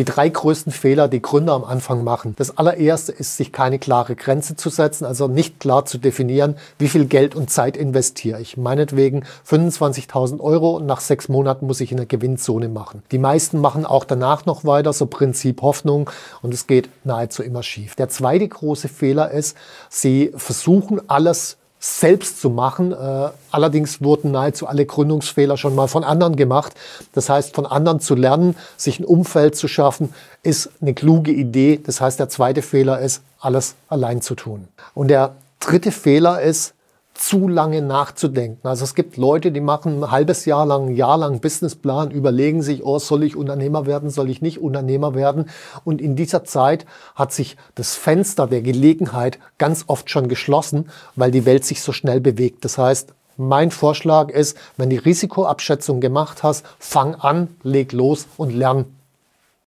Die drei größten Fehler, die Gründer am Anfang machen. Das allererste ist, sich keine klare Grenze zu setzen, also nicht klar zu definieren, wie viel Geld und Zeit investiere ich. Meinetwegen 25.000 Euro und nach sechs Monaten muss ich in der Gewinnzone machen. Die meisten machen auch danach noch weiter, so Prinzip Hoffnung und es geht nahezu immer schief. Der zweite große Fehler ist, sie versuchen alles selbst zu machen. Äh, allerdings wurden nahezu alle Gründungsfehler schon mal von anderen gemacht. Das heißt, von anderen zu lernen, sich ein Umfeld zu schaffen, ist eine kluge Idee. Das heißt, der zweite Fehler ist, alles allein zu tun. Und der dritte Fehler ist, zu lange nachzudenken. Also es gibt Leute, die machen ein halbes Jahr lang, ein Jahr lang Businessplan, überlegen sich, oh, soll ich Unternehmer werden, soll ich nicht Unternehmer werden? Und in dieser Zeit hat sich das Fenster der Gelegenheit ganz oft schon geschlossen, weil die Welt sich so schnell bewegt. Das heißt, mein Vorschlag ist, wenn die Risikoabschätzung gemacht hast, fang an, leg los und lern